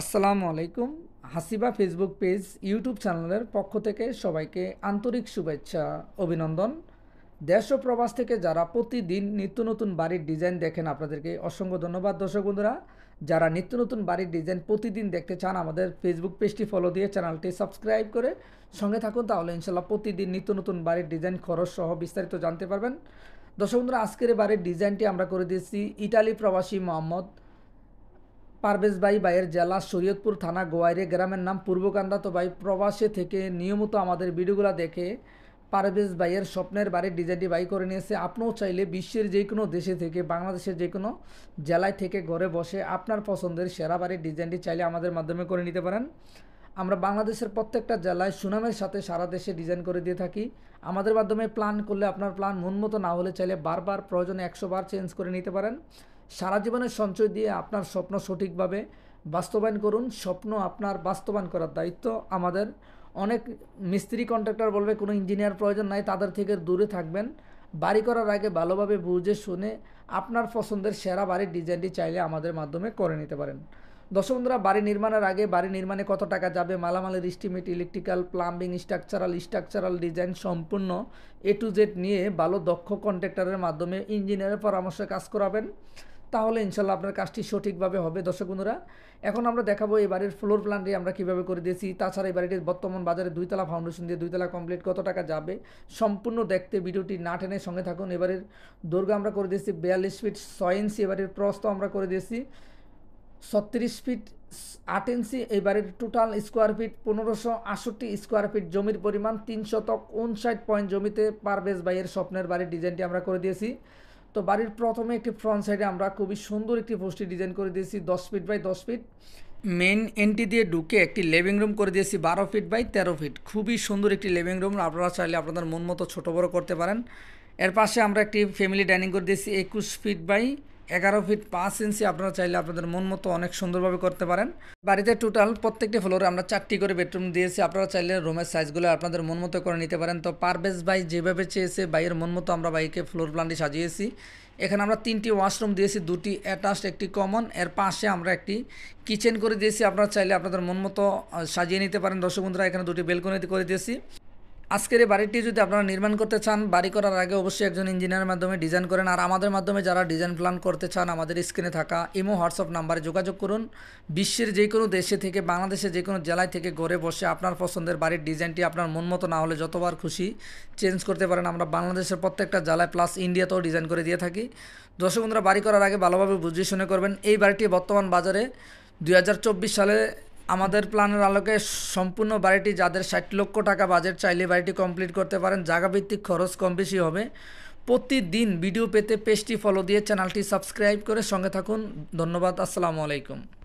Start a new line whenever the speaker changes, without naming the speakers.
আসসালামু আলাইকুম হাসিবা Facebook page YouTube চ্যানেলের পক্ষ থেকে সবাইকে আন্তরিক শুভেচ্ছা অভিনন্দন দেশ প্রবাস থেকে যারা প্রতিদিন নিত্য নতুন বাড়ির ডিজাইন দেখেন আপনাদেরকে অসংখ্য ধন্যবাদ দর্শক বন্ধুরা যারা নিত্য নতুন বাড়ির ডিজাইন প্রতিদিন দেখতে চান আমাদের ফেসবুক পেজটি ফলো দিয়ে চ্যানেলটি সাবস্ক্রাইব করে সঙ্গে থাকুন তাহলে ইনশাল্লাহ প্রতিদিন নিত্য নতুন বাড়ির ডিজাইন খরচ সহ বিস্তারিত জানতে পারবেন দর্শক বন্ধুরা আজকের বাড়ির ডিজাইনটি আমরা করে দিয়েছি ইটালি প্রবাসী মোহাম্মদ পারভেজ ভাই ভাইয়ের জেলা শরীয়তপুর থানা গোয়াইরে গ্রামের নাম পূর্বকান্দা তো ভাই প্রবাসে থেকে নিয়মিত আমাদের ভিডিওগুলো দেখে পারভেজ ভাইয়ের স্বপ্নের বাড়ির ডিজাইনটি বাই করে নিয়েছে আপনিও চাইলে বিশ্বের যে কোনো দেশে থেকে বাংলাদেশের যে কোনো জেলায় থেকে ঘরে বসে আপনার পছন্দের সেরা বাড়ির ডিজাইনটি চাইলে আমাদের মাধ্যমে করে নিতে পারেন আমরা বাংলাদেশের প্রত্যেকটা জেলায় সুনামের সাথে সারা দেশে ডিজাইন করে দিয়ে থাকি আমাদের মাধ্যমে প্ল্যান করলে আপনার প্ল্যান মনমতো না হলে চাইলে বারবার প্রয়োজনে একশো বার চেঞ্জ করে নিতে পারেন সারা জীবনের সঞ্চয় দিয়ে আপনার স্বপ্ন সঠিকভাবে বাস্তবায়ন করুন স্বপ্ন আপনার বাস্তবায়ন করার দায়িত্ব আমাদের অনেক মিস্ত্রি কন্ট্রাক্টর বলবে কোনো ইঞ্জিনিয়ার প্রয়োজন নাই তাদের থেকে দূরে থাকবেন বাড়ি করার আগে ভালোভাবে বুঝে শুনে আপনার পছন্দের সেরা বাড়ির ডিজাইনটি চাইলে আমাদের মাধ্যমে করে নিতে পারেন দর্শক বন্ধুরা বাড়ি নির্মাণের আগে বাড়ি নির্মাণে কত টাকা যাবে মালামালের estimate electrical plumbing structural structural design সম্পূর্ণ এ টু জেড নিয়ে ভালো দক্ষ কন্ট্রাক্টরের মাধ্যমে ইঞ্জিনিয়ারের পরামর্শে কাজ করাবেন তাহলে ইনশাল্লাহ আপনার কাজটি সঠিকভাবে হবে দর্শক বন্ধুরা এখন আমরা দেখাবো এই বাড়ির ফ্লোর প্ল্যানটি আমরা কিভাবে করে দিয়েছি তাছাড়া এই বাড়িটির বর্তমান বাজারে দুইতলা ফাউন্ডেশন দিয়ে দুইতলা কমপ্লিট কত টাকা যাবে সম্পূর্ণ দেখতে ভিডিওটি না টেনে সঙ্গে থাকুন এবারের দুর্গা আমরা করে দিয়েছি বিয়াল্লিশ ফিট ছয় ইঞ্চি এবারের প্রস্ত আমরা করে দিয়েছি ছত্রিশ ফিট আট ইঞ্চি এবারের টোটাল স্কোয়ার ফিট পনেরোশো আষট্টি স্কোয়ার ফিট জমির পরিমাণ তিন শতক উনষাট পয়েন্ট জমিতে পারভেজ ভাইয়ের স্বপ্নের বাড়ির ডিজাইনটি আমরা করে দিয়েছি তো বাড়ির প্রথমে একটি ফ্রন্ট সাইডে আমরা খুবই সুন্দর একটি পোস্টে ডিজাইন করে দিয়েছি দশ ফিট বাই দশ ফিট মেন এন্ট্রি দিয়ে ঢুকে একটি লিভিং রুম করে দিয়েছি বারো ফিট বাই তেরো ফিট খুবই সুন্দর একটি লিভিং রুম আপনারা চাইলে আপনাদের মন মতো ছোটো বড়ো করতে পারেন এর পাশে আমরা একটি ফ্যামিলি ডাইনিং করে দিয়েছি একুশ ফিট বাই এগারো ফিট পাঁচ ইঞ্চি আপনারা চাইলে আপনাদের মন মতো অনেক সুন্দরভাবে করতে পারেন বাড়িতে টোটাল প্রত্যেকটি ফ্লোরে আমরা চারটি করে বেডরুম দিয়েছি আপনারা চাইলে রুমের সাইজগুলো আপনাদের মন মতো করে নিতে পারেন তো পারভেজ ভাই যেভাবে চেয়েছে ভাইয়ের মন মতো আমরা বাইকে ফ্লোর প্ল্যানটি সাজিয়েছি এখানে আমরা তিনটি ওয়াশরুম দিয়েছি দুটি অ্যাটাচড একটি কমন এর পাশে আমরা একটি কিচেন করে দিয়েছি আপনারা চাইলে আপনাদের মন মতো সাজিয়ে নিতে পারেন দর্শক বন্ধুরা এখানে দুটি বেলকনি করে দিয়েছি আজকের এই বাড়িটি যদি আপনারা নির্মাণ করতে চান বাড়ি করার আগে অবশ্যই একজন ইঞ্জিনিয়ারের মাধ্যমে ডিজাইন করেন আর আমাদের মাধ্যমে যারা ডিজাইন প্ল্যান করতে চান আমাদের স্ক্রিনে থাকা ইমো হোয়াটসঅ্যাপ নাম্বারে যোগাযোগ করুন বিশ্বের যে কোনো দেশে থেকে বাংলাদেশে যে কোনো জেলায় থেকে ঘরে বসে আপনার পছন্দের বাড়ির ডিজাইনটি আপনার মন মতো না হলে যতবার খুশি চেঞ্জ করতে পারেন আমরা বাংলাদেশের প্রত্যেকটা জেলায় প্লাস ইন্ডিয়াতেও ডিজাইন করে দিয়ে থাকি দর্শক বন্ধুরা বাড়ি করার আগে ভালোভাবে বুঝিয়ে শুনে করবেন এই বাড়িটি বর্তমান বাজারে দু সালে আমাদের প্ল্যানের আলোকে সম্পূর্ণ বাড়িটি যাদের ষাট লক্ষ টাকা বাজেট চাইলে বাড়িটি কমপ্লিট করতে পারেন জায়গাভিত্তিক খরচ কম বেশি হবে প্রতিদিন ভিডিও পেতে পেজটি ফলো দিয়ে চ্যানেলটি সাবস্ক্রাইব করে সঙ্গে থাকুন ধন্যবাদ আসসালামু আলাইকুম